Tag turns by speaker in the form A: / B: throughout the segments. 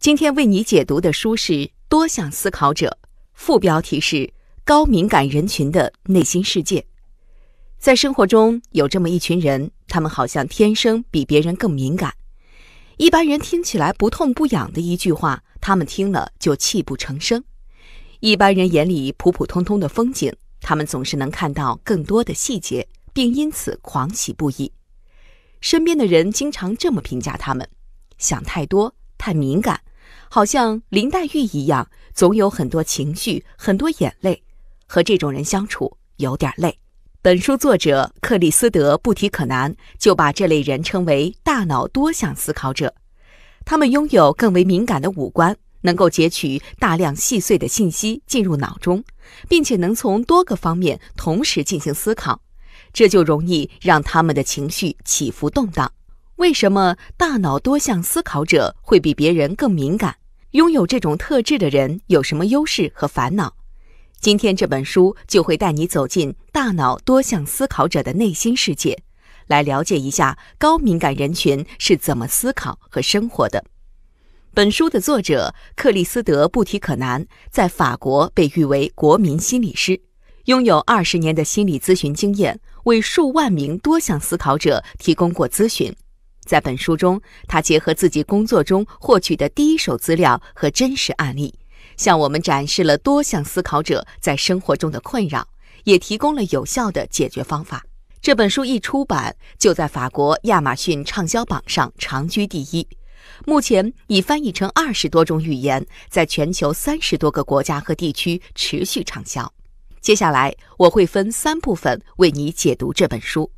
A: 今天为你解读的书是《多项思考者》，副标题是《高敏感人群的内心世界》。在生活中，有这么一群人，他们好像天生比别人更敏感。一般人听起来不痛不痒的一句话，他们听了就泣不成声；一般人眼里普普通通的风景，他们总是能看到更多的细节，并因此狂喜不已。身边的人经常这么评价他们：想太多，太敏感。好像林黛玉一样，总有很多情绪、很多眼泪，和这种人相处有点累。本书作者克里斯德布提可南就把这类人称为“大脑多项思考者”，他们拥有更为敏感的五官，能够截取大量细碎的信息进入脑中，并且能从多个方面同时进行思考，这就容易让他们的情绪起伏动荡。为什么大脑多项思考者会比别人更敏感？拥有这种特质的人有什么优势和烦恼？今天这本书就会带你走进大脑多项思考者的内心世界，来了解一下高敏感人群是怎么思考和生活的。本书的作者克里斯德布提可南在法国被誉为国民心理师，拥有二十年的心理咨询经验，为数万名多项思考者提供过咨询。在本书中，他结合自己工作中获取的第一手资料和真实案例，向我们展示了多项思考者在生活中的困扰，也提供了有效的解决方法。这本书一出版就在法国亚马逊畅销榜上长居第一，目前已翻译成二十多种语言，在全球三十多个国家和地区持续畅销。接下来，我会分三部分为你解读这本书。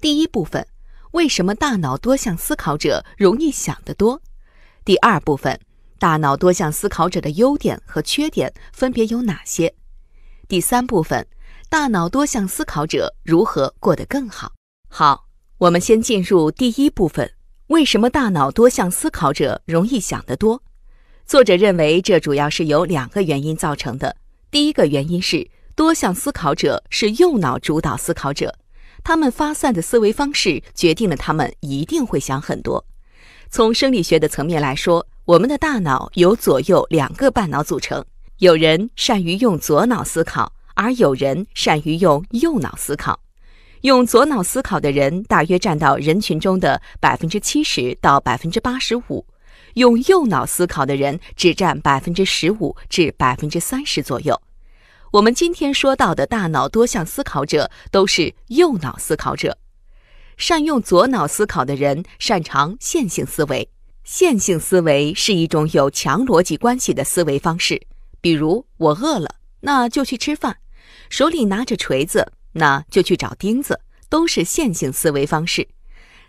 A: 第一部分。为什么大脑多项思考者容易想得多？第二部分，大脑多项思考者的优点和缺点分别有哪些？第三部分，大脑多项思考者如何过得更好？好，我们先进入第一部分，为什么大脑多项思考者容易想得多？作者认为，这主要是由两个原因造成的。第一个原因是，多项思考者是右脑主导思考者。他们发散的思维方式决定了他们一定会想很多。从生理学的层面来说，我们的大脑由左右两个半脑组成。有人善于用左脑思考，而有人善于用右脑思考。用左脑思考的人大约占到人群中的百分之七十到百分之八十五，用右脑思考的人只占百分之十五至百分之三十左右。我们今天说到的大脑多项思考者都是右脑思考者，善用左脑思考的人擅长线性思维。线性思维是一种有强逻辑关系的思维方式，比如我饿了，那就去吃饭；手里拿着锤子，那就去找钉子，都是线性思维方式。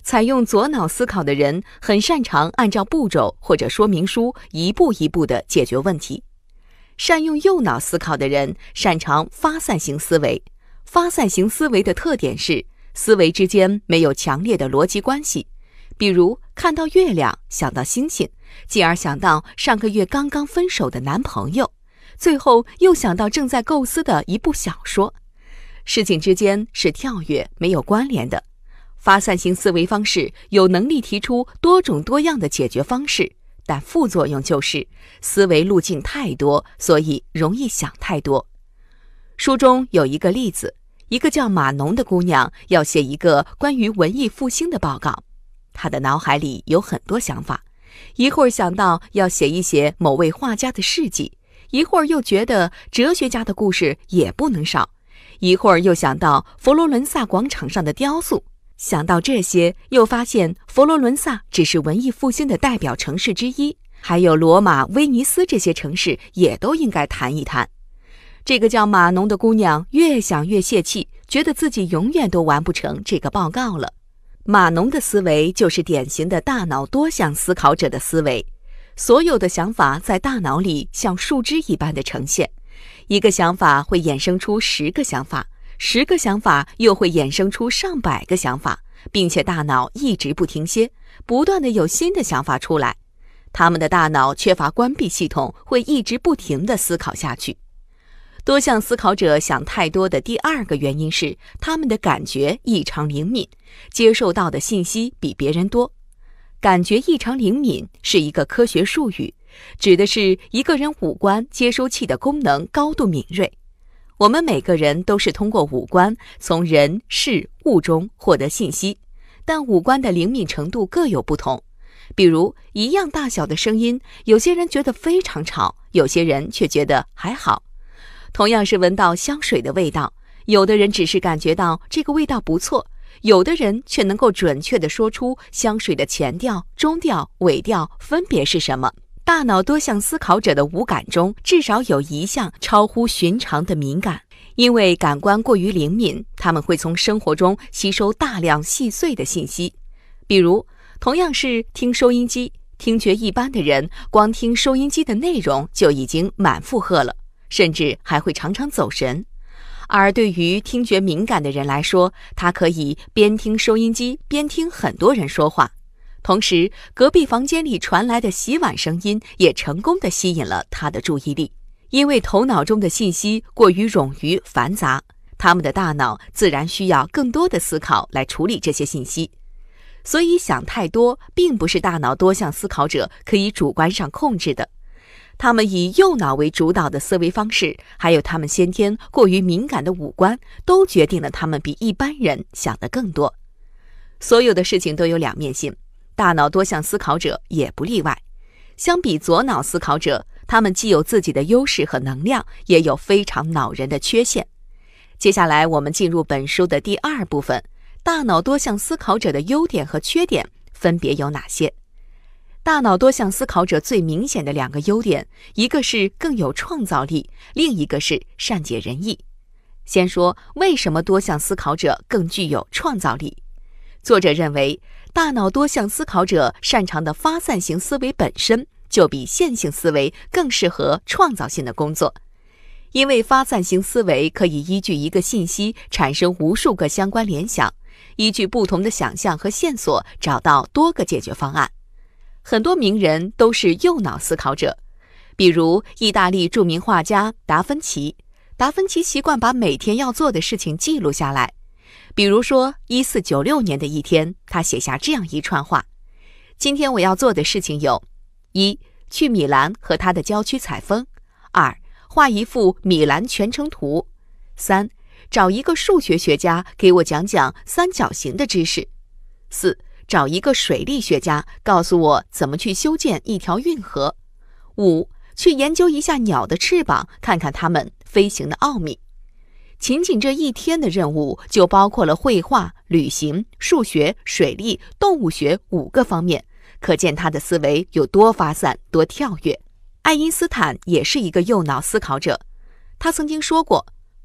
A: 采用左脑思考的人很擅长按照步骤或者说明书一步一步地解决问题。善用右脑思考的人，擅长发散型思维。发散型思维的特点是，思维之间没有强烈的逻辑关系。比如，看到月亮想到星星，继而想到上个月刚刚分手的男朋友，最后又想到正在构思的一部小说。事情之间是跳跃，没有关联的。发散型思维方式有能力提出多种多样的解决方式。但副作用就是思维路径太多，所以容易想太多。书中有一个例子，一个叫马农的姑娘要写一个关于文艺复兴的报告，她的脑海里有很多想法，一会儿想到要写一写某位画家的事迹，一会儿又觉得哲学家的故事也不能少，一会儿又想到佛罗伦萨广场上的雕塑。想到这些，又发现佛罗伦萨只是文艺复兴的代表城市之一，还有罗马、威尼斯这些城市也都应该谈一谈。这个叫马农的姑娘越想越泄气，觉得自己永远都完不成这个报告了。马农的思维就是典型的大脑多项思考者的思维，所有的想法在大脑里像树枝一般的呈现，一个想法会衍生出十个想法。十个想法又会衍生出上百个想法，并且大脑一直不停歇，不断的有新的想法出来。他们的大脑缺乏关闭系统，会一直不停的思考下去。多项思考者想太多的第二个原因是，他们的感觉异常灵敏，接受到的信息比别人多。感觉异常灵敏是一个科学术语，指的是一个人五官接收器的功能高度敏锐。我们每个人都是通过五官从人事物中获得信息，但五官的灵敏程度各有不同。比如，一样大小的声音，有些人觉得非常吵，有些人却觉得还好。同样是闻到香水的味道，有的人只是感觉到这个味道不错，有的人却能够准确地说出香水的前调、中调、尾调分别是什么。大脑多项思考者的五感中，至少有一项超乎寻常的敏感。因为感官过于灵敏，他们会从生活中吸收大量细碎的信息。比如，同样是听收音机，听觉一般的人光听收音机的内容就已经满负荷了，甚至还会常常走神；而对于听觉敏感的人来说，他可以边听收音机边听很多人说话。同时，隔壁房间里传来的洗碗声音也成功的吸引了他的注意力。因为头脑中的信息过于冗余繁杂，他们的大脑自然需要更多的思考来处理这些信息。所以，想太多并不是大脑多项思考者可以主观上控制的。他们以右脑为主导的思维方式，还有他们先天过于敏感的五官，都决定了他们比一般人想的更多。所有的事情都有两面性。大脑多项思考者也不例外。相比左脑思考者，他们既有自己的优势和能量，也有非常恼人的缺陷。接下来，我们进入本书的第二部分：大脑多项思考者的优点和缺点分别有哪些？大脑多项思考者最明显的两个优点，一个是更有创造力，另一个是善解人意。先说为什么多项思考者更具有创造力。作者认为，大脑多项思考者擅长的发散型思维本身就比线性思维更适合创造性的工作，因为发散型思维可以依据一个信息产生无数个相关联想，依据不同的想象和线索找到多个解决方案。很多名人都是右脑思考者，比如意大利著名画家达芬奇。达芬奇习惯把每天要做的事情记录下来。比如说，一四九六年的一天，他写下这样一串话：今天我要做的事情有：一、去米兰和他的郊区采风；二、画一幅米兰全城图；三、找一个数学学家给我讲讲三角形的知识；四、找一个水利学家告诉我怎么去修建一条运河；五、去研究一下鸟的翅膀，看看它们飞行的奥秘。仅仅这一天的任务就包括了绘画、旅行、数学、水利、动物学五个方面，可见他的思维有多发散、多跳跃。爱因斯坦也是一个右脑思考者，他曾经说过：“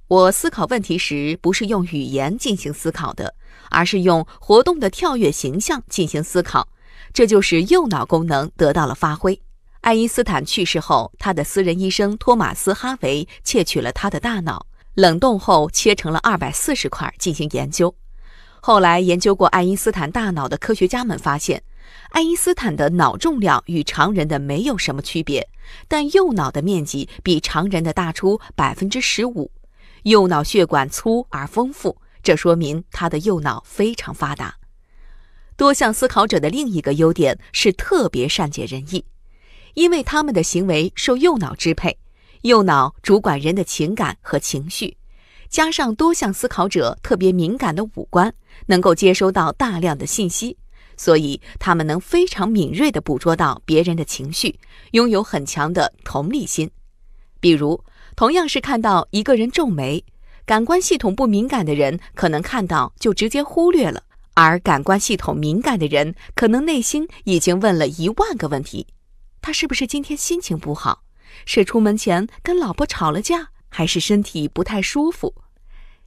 A: 我思考问题时不是用语言进行思考的，而是用活动的跳跃形象进行思考。”这就是右脑功能得到了发挥。爱因斯坦去世后，他的私人医生托马斯·哈维窃取了他的大脑。冷冻后切成了二百四十块进行研究。后来研究过爱因斯坦大脑的科学家们发现，爱因斯坦的脑重量与常人的没有什么区别，但右脑的面积比常人的大出百分之十五，右脑血管粗而丰富，这说明他的右脑非常发达。多项思考者的另一个优点是特别善解人意，因为他们的行为受右脑支配。右脑主管人的情感和情绪，加上多项思考者特别敏感的五官，能够接收到大量的信息，所以他们能非常敏锐地捕捉到别人的情绪，拥有很强的同理心。比如，同样是看到一个人皱眉，感官系统不敏感的人可能看到就直接忽略了，而感官系统敏感的人可能内心已经问了一万个问题：他是不是今天心情不好？是出门前跟老婆吵了架，还是身体不太舒服？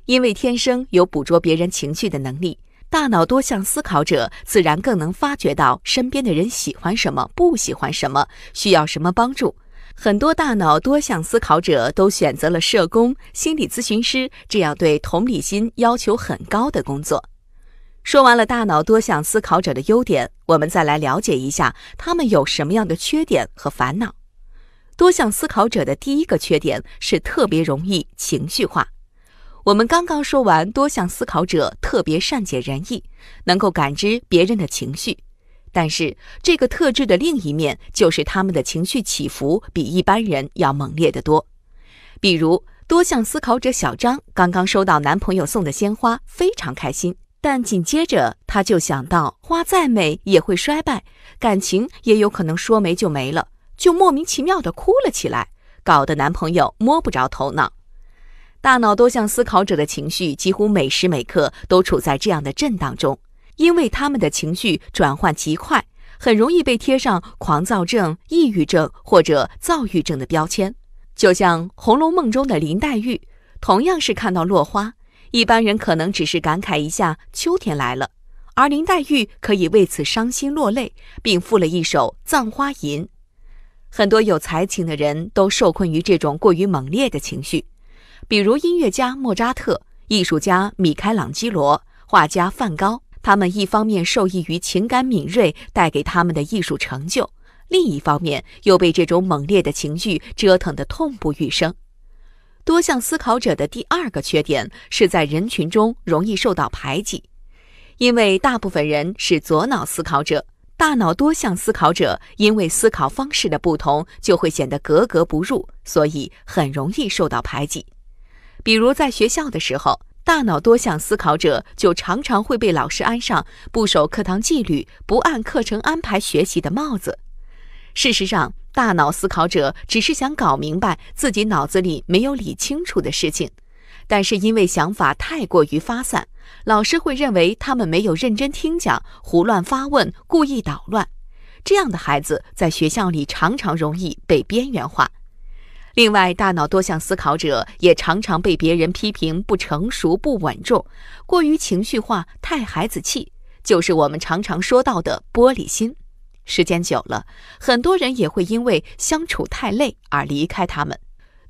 A: 因为天生有捕捉别人情绪的能力，大脑多项思考者自然更能发觉到身边的人喜欢什么、不喜欢什么、需要什么帮助。很多大脑多项思考者都选择了社工、心理咨询师这样对同理心要求很高的工作。说完了大脑多项思考者的优点，我们再来了解一下他们有什么样的缺点和烦恼。多项思考者的第一个缺点是特别容易情绪化。我们刚刚说完，多项思考者特别善解人意，能够感知别人的情绪，但是这个特质的另一面就是他们的情绪起伏比一般人要猛烈得多。比如，多项思考者小张刚刚收到男朋友送的鲜花，非常开心，但紧接着他就想到，花再美也会衰败，感情也有可能说没就没了。就莫名其妙地哭了起来，搞得男朋友摸不着头脑。大脑多项思考者的情绪几乎每时每刻都处在这样的震荡中，因为他们的情绪转换极快，很容易被贴上狂躁症、抑郁症或者躁郁症的标签。就像《红楼梦》中的林黛玉，同样是看到落花，一般人可能只是感慨一下秋天来了，而林黛玉可以为此伤心落泪，并赋了一首《葬花吟》。很多有才情的人都受困于这种过于猛烈的情绪，比如音乐家莫扎特、艺术家米开朗基罗、画家梵高。他们一方面受益于情感敏锐带给他们的艺术成就，另一方面又被这种猛烈的情绪折腾得痛不欲生。多项思考者的第二个缺点是在人群中容易受到排挤，因为大部分人是左脑思考者。大脑多项思考者因为思考方式的不同，就会显得格格不入，所以很容易受到排挤。比如在学校的时候，大脑多项思考者就常常会被老师安上不守课堂纪律、不按课程安排学习的帽子。事实上，大脑思考者只是想搞明白自己脑子里没有理清楚的事情。但是因为想法太过于发散，老师会认为他们没有认真听讲，胡乱发问，故意捣乱。这样的孩子在学校里常常容易被边缘化。另外，大脑多项思考者也常常被别人批评不成熟、不稳重，过于情绪化、太孩子气，就是我们常常说到的“玻璃心”。时间久了，很多人也会因为相处太累而离开他们。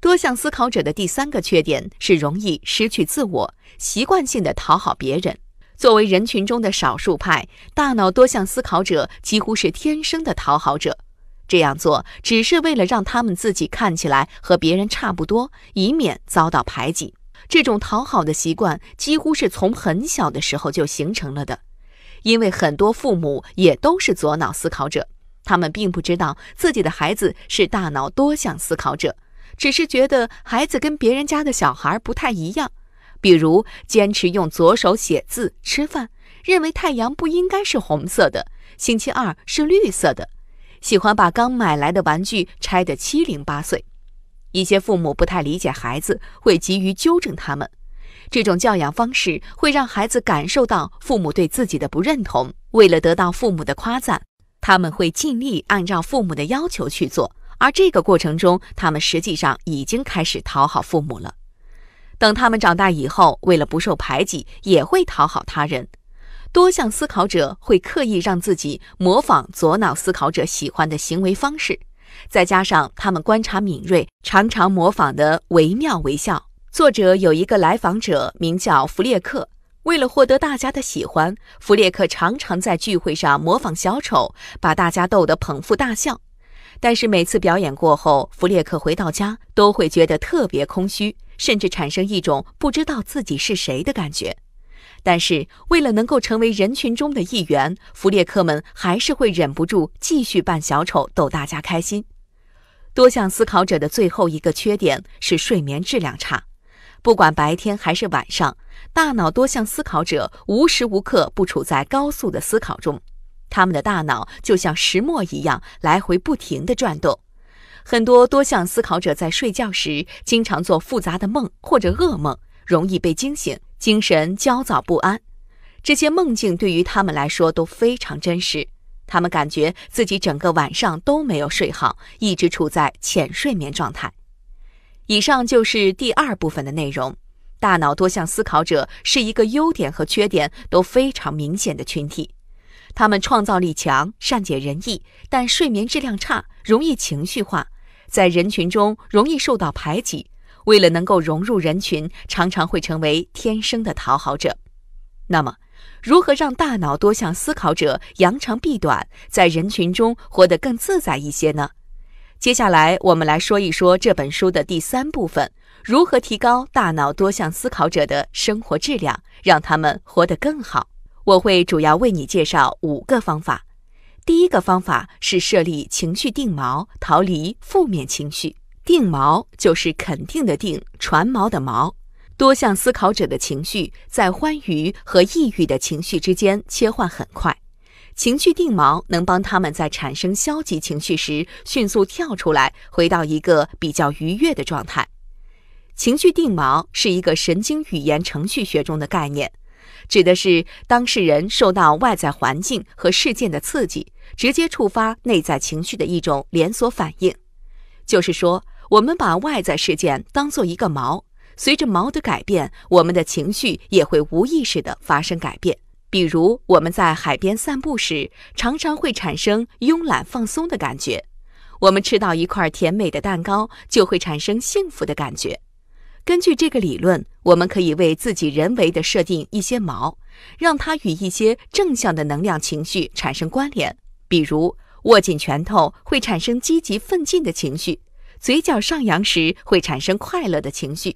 A: 多项思考者的第三个缺点是容易失去自我，习惯性的讨好别人。作为人群中的少数派，大脑多项思考者几乎是天生的讨好者。这样做只是为了让他们自己看起来和别人差不多，以免遭到排挤。这种讨好的习惯几乎是从很小的时候就形成了的，因为很多父母也都是左脑思考者，他们并不知道自己的孩子是大脑多项思考者。只是觉得孩子跟别人家的小孩不太一样，比如坚持用左手写字、吃饭，认为太阳不应该是红色的，星期二是绿色的，喜欢把刚买来的玩具拆得七零八碎。一些父母不太理解孩子，会急于纠正他们。这种教养方式会让孩子感受到父母对自己的不认同。为了得到父母的夸赞，他们会尽力按照父母的要求去做。而这个过程中，他们实际上已经开始讨好父母了。等他们长大以后，为了不受排挤，也会讨好他人。多项思考者会刻意让自己模仿左脑思考者喜欢的行为方式，再加上他们观察敏锐，常常模仿的惟妙惟肖。作者有一个来访者名叫弗列克，为了获得大家的喜欢，弗列克常常在聚会上模仿小丑，把大家逗得捧腹大笑。但是每次表演过后，弗列克回到家都会觉得特别空虚，甚至产生一种不知道自己是谁的感觉。但是为了能够成为人群中的一员，弗列克们还是会忍不住继续扮小丑逗大家开心。多项思考者的最后一个缺点是睡眠质量差，不管白天还是晚上，大脑多项思考者无时无刻不处在高速的思考中。他们的大脑就像石墨一样来回不停的转动，很多多项思考者在睡觉时经常做复杂的梦或者噩梦，容易被惊醒，精神焦躁不安。这些梦境对于他们来说都非常真实，他们感觉自己整个晚上都没有睡好，一直处在浅睡眠状态。以上就是第二部分的内容。大脑多项思考者是一个优点和缺点都非常明显的群体。他们创造力强，善解人意，但睡眠质量差，容易情绪化，在人群中容易受到排挤。为了能够融入人群，常常会成为天生的讨好者。那么，如何让大脑多项思考者扬长避短，在人群中活得更自在一些呢？接下来，我们来说一说这本书的第三部分：如何提高大脑多项思考者的生活质量，让他们活得更好。我会主要为你介绍五个方法。第一个方法是设立情绪定锚，逃离负面情绪。定锚就是肯定的定，船锚的锚。多项思考者的情绪在欢愉和抑郁的情绪之间切换很快，情绪定锚能帮他们在产生消极情绪时迅速跳出来，回到一个比较愉悦的状态。情绪定锚是一个神经语言程序学中的概念。指的是当事人受到外在环境和事件的刺激，直接触发内在情绪的一种连锁反应。就是说，我们把外在事件当做一个锚，随着锚的改变，我们的情绪也会无意识地发生改变。比如，我们在海边散步时，常常会产生慵懒放松的感觉；我们吃到一块甜美的蛋糕，就会产生幸福的感觉。根据这个理论，我们可以为自己人为地设定一些锚，让它与一些正向的能量情绪产生关联。比如，握紧拳头会产生积极奋进的情绪，嘴角上扬时会产生快乐的情绪。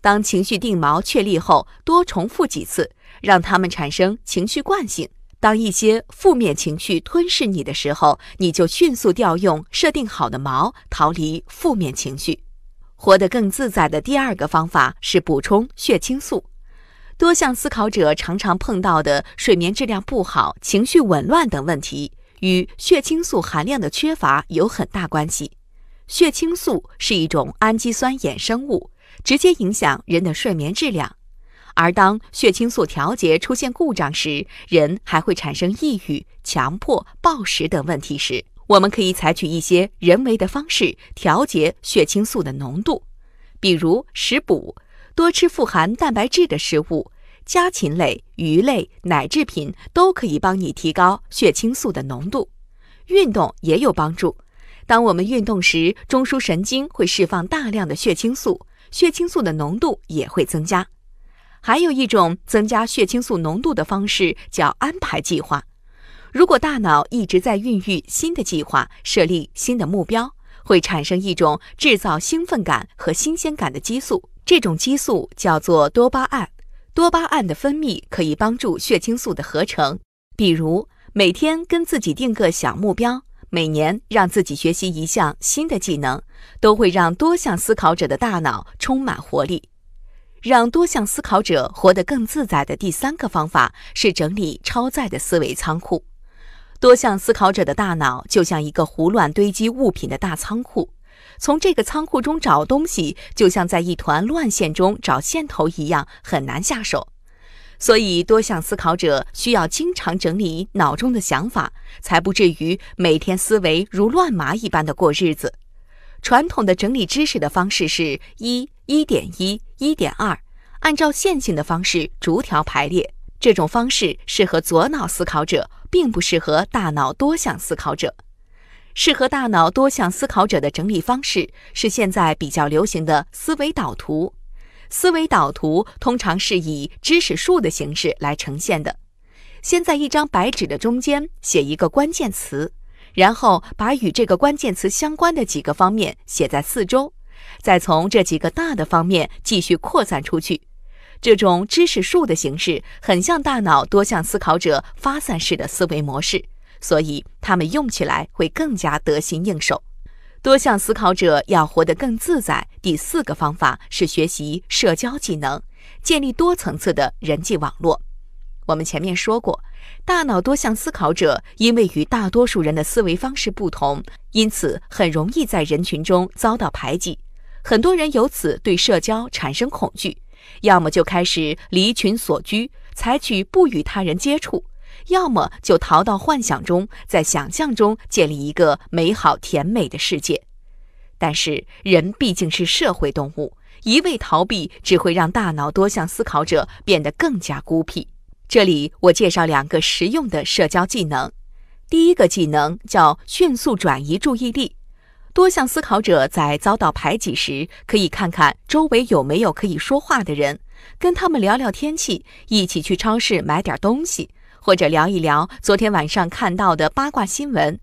A: 当情绪定锚确立后，多重复几次，让它们产生情绪惯性。当一些负面情绪吞噬你的时候，你就迅速调用设定好的锚，逃离负面情绪。活得更自在的第二个方法是补充血清素。多项思考者常常碰到的睡眠质量不好、情绪紊乱等问题，与血清素含量的缺乏有很大关系。血清素是一种氨基酸衍生物，直接影响人的睡眠质量。而当血清素调节出现故障时，人还会产生抑郁、强迫、暴食等问题时。我们可以采取一些人为的方式调节血清素的浓度，比如食补，多吃富含蛋白质的食物，家禽类、鱼类、奶制品都可以帮你提高血清素的浓度。运动也有帮助，当我们运动时，中枢神经会释放大量的血清素，血清素的浓度也会增加。还有一种增加血清素浓度的方式叫安排计划。如果大脑一直在孕育新的计划，设立新的目标，会产生一种制造兴奋感和新鲜感的激素，这种激素叫做多巴胺。多巴胺的分泌可以帮助血清素的合成。比如每天跟自己定个小目标，每年让自己学习一项新的技能，都会让多项思考者的大脑充满活力。让多项思考者活得更自在的第三个方法是整理超载的思维仓库。多项思考者的大脑就像一个胡乱堆积物品的大仓库，从这个仓库中找东西，就像在一团乱线中找线头一样，很难下手。所以，多项思考者需要经常整理脑中的想法，才不至于每天思维如乱麻一般的过日子。传统的整理知识的方式是一一点一一点二，按照线性的方式逐条排列。这种方式适合左脑思考者。并不适合大脑多项思考者，适合大脑多项思考者的整理方式是现在比较流行的思维导图。思维导图通常是以知识树的形式来呈现的，先在一张白纸的中间写一个关键词，然后把与这个关键词相关的几个方面写在四周，再从这几个大的方面继续扩散出去。这种知识树的形式很像大脑多项思考者发散式的思维模式，所以他们用起来会更加得心应手。多项思考者要活得更自在，第四个方法是学习社交技能，建立多层次的人际网络。我们前面说过，大脑多项思考者因为与大多数人的思维方式不同，因此很容易在人群中遭到排挤，很多人由此对社交产生恐惧。要么就开始离群索居，采取不与他人接触；要么就逃到幻想中，在想象中建立一个美好甜美的世界。但是，人毕竟是社会动物，一味逃避只会让大脑多项思考者变得更加孤僻。这里我介绍两个实用的社交技能。第一个技能叫迅速转移注意力。多项思考者在遭到排挤时，可以看看周围有没有可以说话的人，跟他们聊聊天气，一起去超市买点东西，或者聊一聊昨天晚上看到的八卦新闻。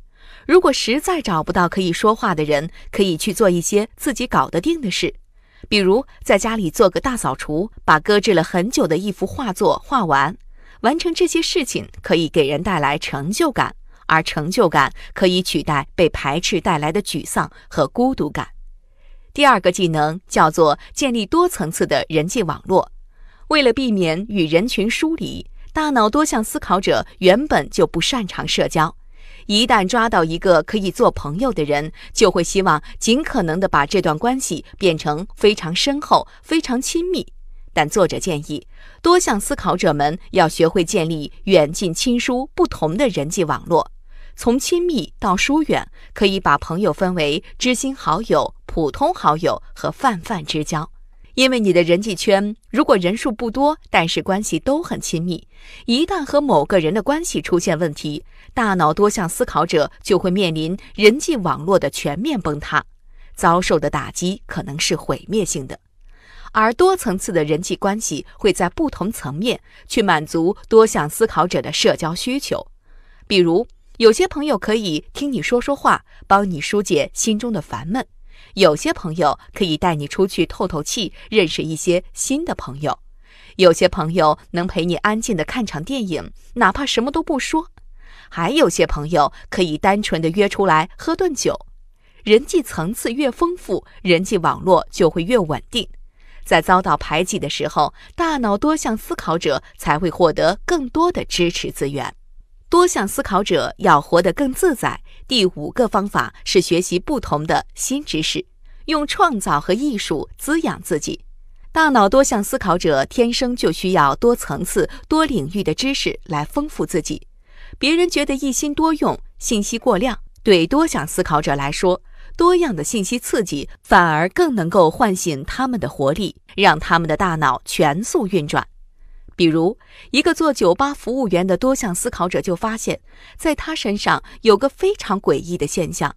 A: 如果实在找不到可以说话的人，可以去做一些自己搞得定的事，比如在家里做个大扫除，把搁置了很久的一幅画作画完。完成这些事情可以给人带来成就感。而成就感可以取代被排斥带来的沮丧和孤独感。第二个技能叫做建立多层次的人际网络。为了避免与人群疏离，大脑多项思考者原本就不擅长社交。一旦抓到一个可以做朋友的人，就会希望尽可能的把这段关系变成非常深厚、非常亲密。但作者建议，多项思考者们要学会建立远近亲疏不同的人际网络。从亲密到疏远，可以把朋友分为知心好友、普通好友和泛泛之交。因为你的人际圈如果人数不多，但是关系都很亲密，一旦和某个人的关系出现问题，大脑多项思考者就会面临人际网络的全面崩塌，遭受的打击可能是毁灭性的。而多层次的人际关系会在不同层面去满足多项思考者的社交需求，比如。有些朋友可以听你说说话，帮你疏解心中的烦闷；有些朋友可以带你出去透透气，认识一些新的朋友；有些朋友能陪你安静的看场电影，哪怕什么都不说；还有些朋友可以单纯的约出来喝顿酒。人际层次越丰富，人际网络就会越稳定。在遭到排挤的时候，大脑多项思考者才会获得更多的支持资源。多项思考者要活得更自在。第五个方法是学习不同的新知识，用创造和艺术滋养自己。大脑多项思考者天生就需要多层次、多领域的知识来丰富自己。别人觉得一心多用、信息过量，对多项思考者来说，多样的信息刺激反而更能够唤醒他们的活力，让他们的大脑全速运转。比如，一个做酒吧服务员的多项思考者就发现，在他身上有个非常诡异的现象：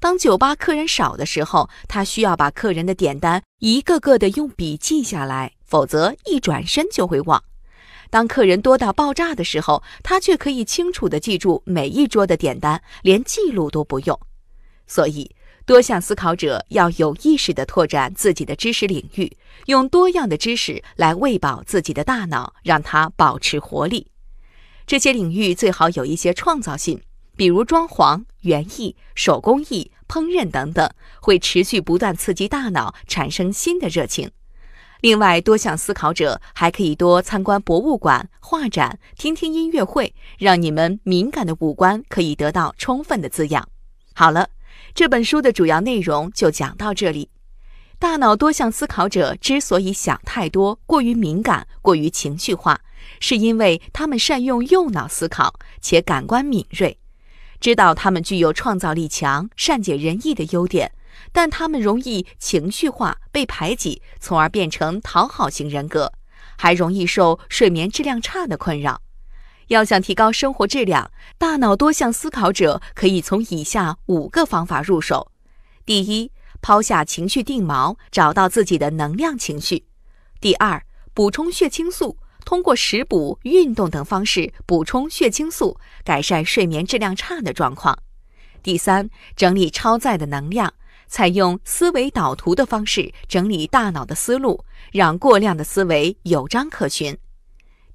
A: 当酒吧客人少的时候，他需要把客人的点单一个个的用笔记下来，否则一转身就会忘；当客人多到爆炸的时候，他却可以清楚的记住每一桌的点单，连记录都不用。所以。多项思考者要有意识地拓展自己的知识领域，用多样的知识来喂饱自己的大脑，让它保持活力。这些领域最好有一些创造性，比如装潢、园艺、手工艺、烹饪等等，会持续不断刺激大脑，产生新的热情。另外，多项思考者还可以多参观博物馆、画展，听听音乐会，让你们敏感的五官可以得到充分的滋养。好了。这本书的主要内容就讲到这里。大脑多项思考者之所以想太多、过于敏感、过于情绪化，是因为他们善用右脑思考，且感官敏锐。知道他们具有创造力强、善解人意的优点，但他们容易情绪化、被排挤，从而变成讨好型人格，还容易受睡眠质量差的困扰。要想提高生活质量，大脑多项思考者可以从以下五个方法入手：第一，抛下情绪定锚，找到自己的能量情绪；第二，补充血清素，通过食补、运动等方式补充血清素，改善睡眠质量差的状况；第三，整理超载的能量，采用思维导图的方式整理大脑的思路，让过量的思维有章可循；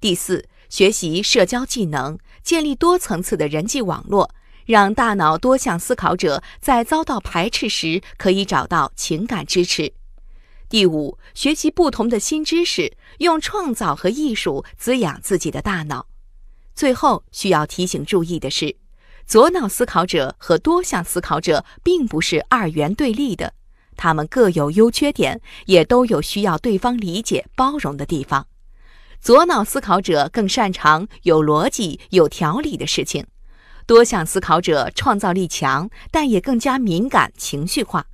A: 第四。学习社交技能，建立多层次的人际网络，让大脑多项思考者在遭到排斥时可以找到情感支持。第五，学习不同的新知识，用创造和艺术滋养自己的大脑。最后需要提醒注意的是，左脑思考者和多项思考者并不是二元对立的，他们各有优缺点，也都有需要对方理解包容的地方。左脑思考者更擅长有逻辑、有条理的事情，多项思考者创造力强，但也更加敏感、情绪化。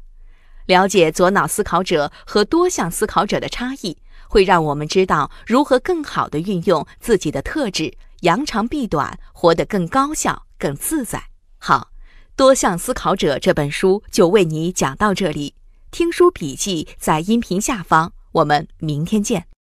A: 了解左脑思考者和多项思考者的差异，会让我们知道如何更好地运用自己的特质，扬长避短，活得更高效、更自在。好，多项思考者这本书就为你讲到这里，听书笔记在音频下方，我们明天见。